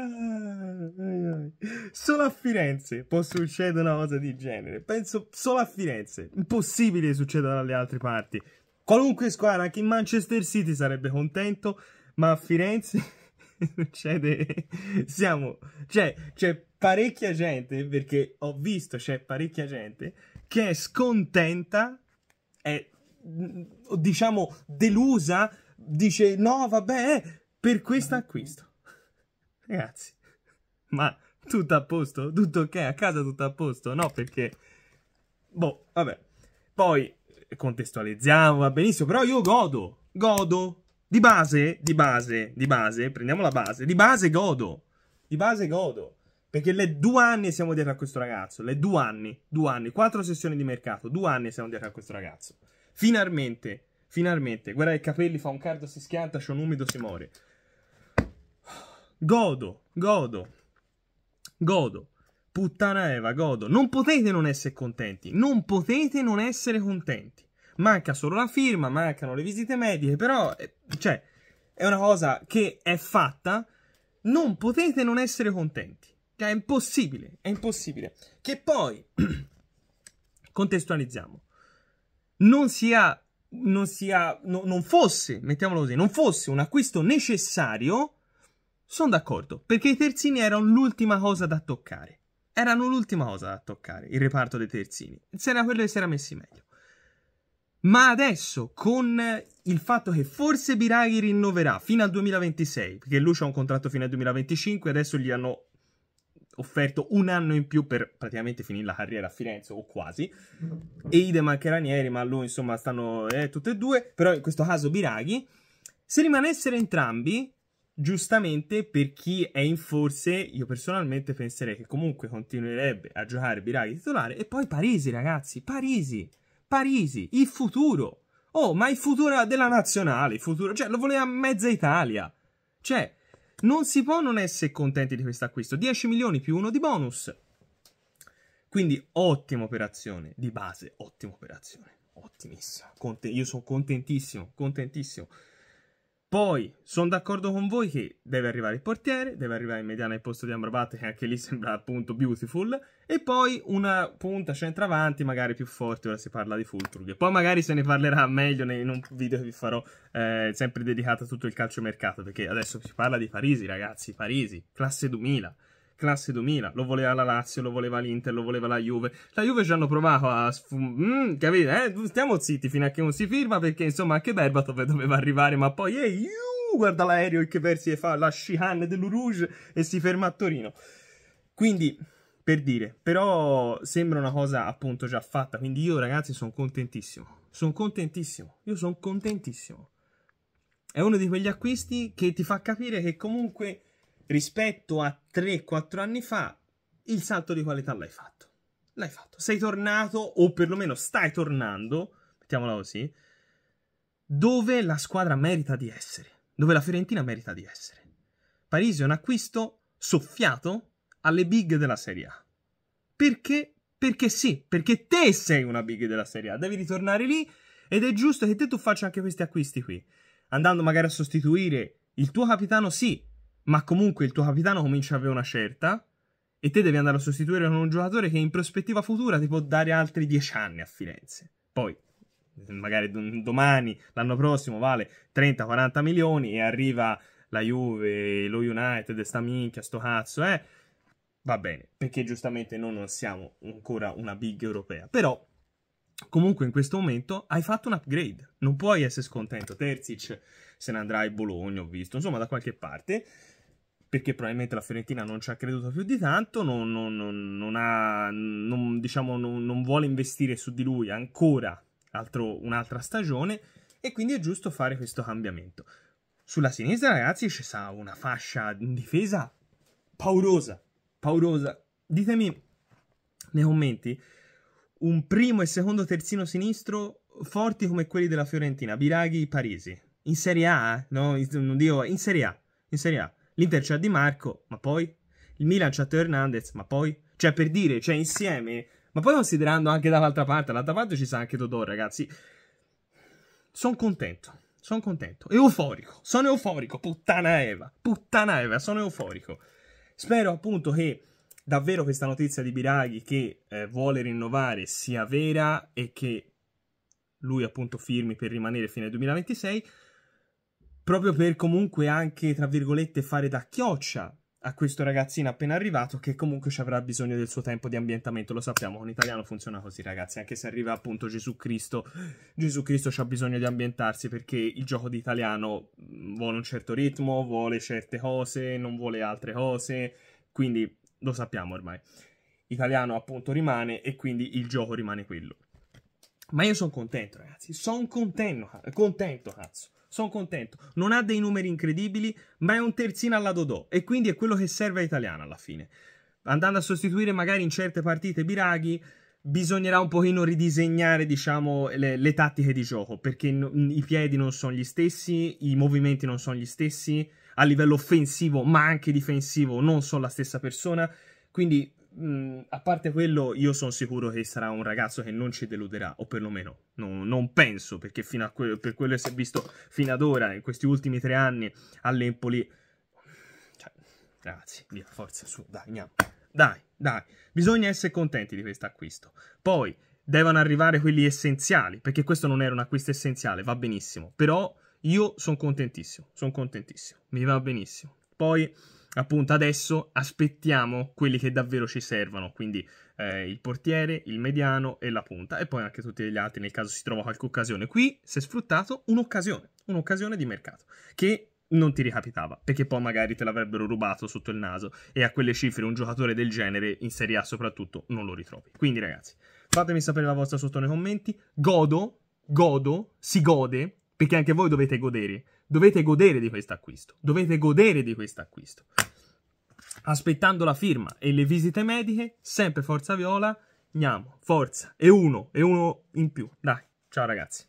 Ah, solo a Firenze può succedere una cosa del genere. Penso solo a Firenze. Impossibile succeda dalle altre parti. Qualunque squadra, anche in Manchester City sarebbe contento, ma a Firenze succede. Siamo. Cioè, c'è parecchia gente, perché ho visto c'è parecchia gente che è scontenta, è mm, diciamo delusa, dice no, vabbè, eh, per questo acquisto. Ragazzi, ma tutto a posto? Tutto ok? A casa tutto a posto? No, perché... Boh, vabbè. Poi contestualizziamo, va benissimo, però io godo, godo. Di base, di base, di base, prendiamo la base, di base godo, di base godo. Perché le due anni siamo dietro a questo ragazzo, le due anni, due anni, quattro sessioni di mercato, due anni siamo dietro a questo ragazzo. Finalmente, finalmente, guarda i capelli, fa un caldo, si schianta, c'è un umido, si muore. Godo, godo, godo. Puttana Eva, godo. Non potete non essere contenti. Non potete non essere contenti. Manca solo la firma, mancano le visite mediche, però, eh, cioè, è una cosa che è fatta. Non potete non essere contenti. Cioè, è impossibile, è impossibile. Che poi, contestualizziamo, non sia, non sia, no, non fosse, mettiamolo così, non fosse un acquisto necessario sono d'accordo, perché i terzini erano l'ultima cosa da toccare. Erano l'ultima cosa da toccare, il reparto dei terzini. Se Era quello che si era messi meglio. Ma adesso, con il fatto che forse Biraghi rinnoverà fino al 2026, perché lui ha un contratto fino al 2025, adesso gli hanno offerto un anno in più per praticamente finire la carriera a Firenze, o quasi, e Idem anche Ranieri, ma lui insomma stanno eh, tutte e due, però in questo caso Biraghi, se rimanessero entrambi, giustamente per chi è in forze, io personalmente penserei che comunque continuerebbe a giocare Biraghi titolare e poi Parisi, ragazzi, Parisi, Parisi, il futuro. Oh, ma il futuro della nazionale, il futuro, cioè lo voleva mezza Italia. Cioè, non si può non essere contenti di questo acquisto. 10 milioni più uno di bonus. Quindi ottima operazione, di base, ottima operazione, ottimissima. Conte- io sono contentissimo, contentissimo. Poi sono d'accordo con voi che deve arrivare il portiere, deve arrivare in mediana il posto di Amrabat che anche lì sembra appunto beautiful e poi una punta centravanti magari più forte, ora si parla di Fultrug. Poi magari se ne parlerà meglio in un video che vi farò eh, sempre dedicato a tutto il calciomercato perché adesso si parla di Parisi ragazzi, Parisi, classe 2000 classe 2000. Lo voleva la Lazio, lo voleva l'Inter, lo voleva la Juve. La Juve ci hanno provato a... Sfum- mm, capite? Eh? Stiamo zitti fino a che non si firma perché insomma anche Berbatov doveva arrivare ma poi... Hey, uh, guarda l'aereo che versi fa la Shihan dell'Uruge e si ferma a Torino. Quindi per dire, però sembra una cosa appunto già fatta, quindi io ragazzi sono contentissimo, sono contentissimo, io sono contentissimo. È uno di quegli acquisti che ti fa capire che comunque rispetto a 3-4 anni fa, il salto di qualità l'hai fatto. L'hai fatto. Sei tornato, o perlomeno stai tornando, mettiamola così, dove la squadra merita di essere, dove la Fiorentina merita di essere. Parigi è un acquisto soffiato alle big della Serie A. Perché? Perché sì, perché te sei una big della Serie A, devi ritornare lì ed è giusto che te tu faccia anche questi acquisti qui, andando magari a sostituire il tuo capitano sì, ma comunque il tuo capitano comincia ad avere una certa e te devi andare a sostituire con un giocatore che in prospettiva futura ti può dare altri 10 anni a Firenze. Poi magari domani, l'anno prossimo vale 30-40 milioni e arriva la Juve, lo United, sta minchia, sto cazzo, eh. Va bene, perché giustamente noi non siamo ancora una big europea, però comunque in questo momento hai fatto un upgrade, non puoi essere scontento. Terzic se ne andrà ai Bologna, ho visto, insomma da qualche parte perché probabilmente la Fiorentina non ci ha creduto più di tanto, non, non, non, non ha, diciamo, vuole investire su di lui ancora altro, un'altra stagione e quindi è giusto fare questo cambiamento. Sulla sinistra, ragazzi, c'è sta una fascia in difesa paurosa, paurosa. Ditemi nei commenti un primo e secondo terzino sinistro forti come quelli della Fiorentina, Biraghi, Parisi. In Serie A, eh? no? Non dico in Serie A, in Serie A. L'Inter c'ha Di Marco, ma poi? Il Milan c'ha Teo Hernandez, ma poi? Cioè, per dire, cioè, insieme... Ma poi considerando anche dall'altra parte, dall'altra parte ci sta anche Dodò, ragazzi. Sono contento, sono contento. Euforico, sono euforico, puttana Eva, puttana Eva, sono euforico. Spero appunto che davvero questa notizia di Biraghi che eh, vuole rinnovare sia vera e che lui appunto firmi per rimanere fino al 2026 proprio per comunque anche, tra virgolette, fare da chioccia a questo ragazzino appena arrivato che comunque ci avrà bisogno del suo tempo di ambientamento, lo sappiamo, con italiano funziona così ragazzi, anche se arriva appunto Gesù Cristo, Gesù Cristo ha bisogno di ambientarsi perché il gioco di italiano mm, vuole un certo ritmo, vuole certe cose, non vuole altre cose, quindi lo sappiamo ormai. Italiano appunto rimane e quindi il gioco rimane quello. Ma io sono contento ragazzi, sono contento, contento cazzo sono contento. Non ha dei numeri incredibili, ma è un terzino alla Dodò e quindi è quello che serve a Italiana alla fine. Andando a sostituire magari in certe partite Biraghi, bisognerà un pochino ridisegnare, diciamo, le, le tattiche di gioco, perché n- i piedi non sono gli stessi, i movimenti non sono gli stessi, a livello offensivo ma anche difensivo non sono la stessa persona, quindi mh, mm, a parte quello, io sono sicuro che sarà un ragazzo che non ci deluderà, o perlomeno no, non penso, perché fino a que- per quello che si è visto fino ad ora, in questi ultimi tre anni all'Empoli, cioè, ragazzi, via, forza, su, dai, andiamo. Dai, dai, bisogna essere contenti di questo acquisto. Poi devono arrivare quelli essenziali, perché questo non era un acquisto essenziale, va benissimo, però io sono contentissimo, sono contentissimo, mi va benissimo. Poi appunto adesso aspettiamo quelli che davvero ci servono, quindi eh, il portiere, il mediano e la punta e poi anche tutti gli altri nel caso si trova qualche occasione. Qui si è sfruttato un'occasione, un'occasione di mercato che non ti ricapitava, perché poi magari te l'avrebbero rubato sotto il naso e a quelle cifre un giocatore del genere in Serie A soprattutto non lo ritrovi. Quindi ragazzi, fatemi sapere la vostra sotto nei commenti, godo, godo, si gode perché anche voi dovete godere, dovete godere di questo acquisto, dovete godere di questo acquisto. Aspettando la firma e le visite mediche, sempre Forza Viola, andiamo, forza, e uno, e uno in più, dai, ciao ragazzi.